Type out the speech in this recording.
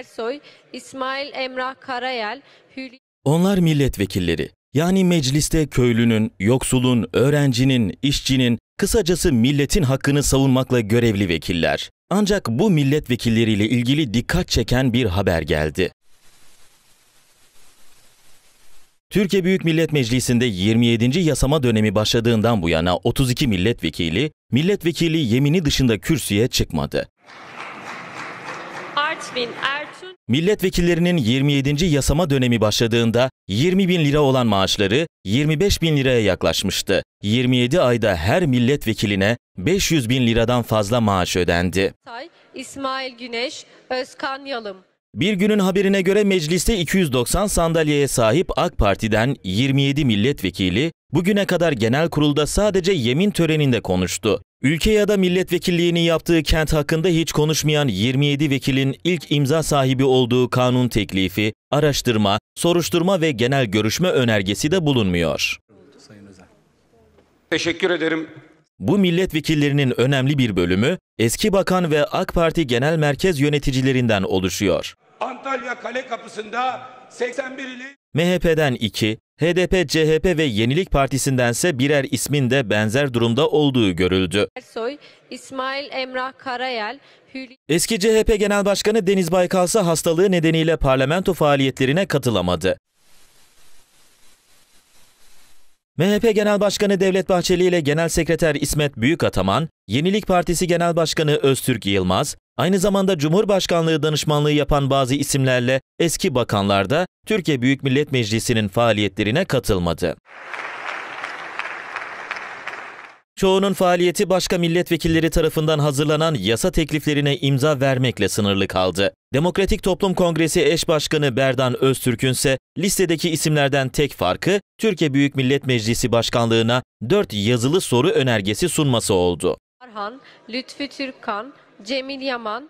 Ersoy, İsmail Emrah Karayel, Hülya... Onlar milletvekilleri. Yani mecliste köylünün, yoksulun, öğrencinin, işçinin, kısacası milletin hakkını savunmakla görevli vekiller. Ancak bu milletvekilleriyle ilgili dikkat çeken bir haber geldi. Türkiye Büyük Millet Meclisi'nde 27. yasama dönemi başladığından bu yana 32 milletvekili, milletvekili yemini dışında kürsüye çıkmadı. Artvin, er Milletvekillerinin 27. yasama dönemi başladığında 20 bin lira olan maaşları 25 bin liraya yaklaşmıştı. 27 ayda her milletvekiline 500 bin liradan fazla maaş ödendi. İsmail Güneş, Özkan Yalım. Bir günün haberine göre mecliste 290 sandalyeye sahip AK Parti'den 27 milletvekili bugüne kadar genel kurulda sadece yemin töreninde konuştu. Ülke ya da milletvekilliğini yaptığı kent hakkında hiç konuşmayan 27 vekilin ilk imza sahibi olduğu kanun teklifi, araştırma, soruşturma ve genel görüşme önergesi de bulunmuyor. Teşekkür ederim. Bu milletvekillerinin önemli bir bölümü eski bakan ve AK Parti genel merkez yöneticilerinden oluşuyor. Antalya Kale Kapısı'nda 81 ili MHP'den 2, HDP, CHP ve Yenilik Partisi'ndense birer ismin de benzer durumda olduğu görüldü. Ersoy, İsmail Emrah Karayel, Eski CHP Genel Başkanı Deniz Baykalsa hastalığı nedeniyle parlamento faaliyetlerine katılamadı. MHP Genel Başkanı Devlet Bahçeli ile Genel Sekreter İsmet Büyükataman, Yenilik Partisi Genel Başkanı Öztürk Yılmaz, Aynı zamanda Cumhurbaşkanlığı danışmanlığı yapan bazı isimlerle eski bakanlar da Türkiye Büyük Millet Meclisi'nin faaliyetlerine katılmadı. Çoğunun faaliyeti başka milletvekilleri tarafından hazırlanan yasa tekliflerine imza vermekle sınırlı kaldı. Demokratik Toplum Kongresi eş başkanı Berdan Öztürk'ün ise listedeki isimlerden tek farkı Türkiye Büyük Millet Meclisi Başkanlığına 4 yazılı soru önergesi sunması oldu. Arhan, Lütfü Türkkan, Cemil Yaman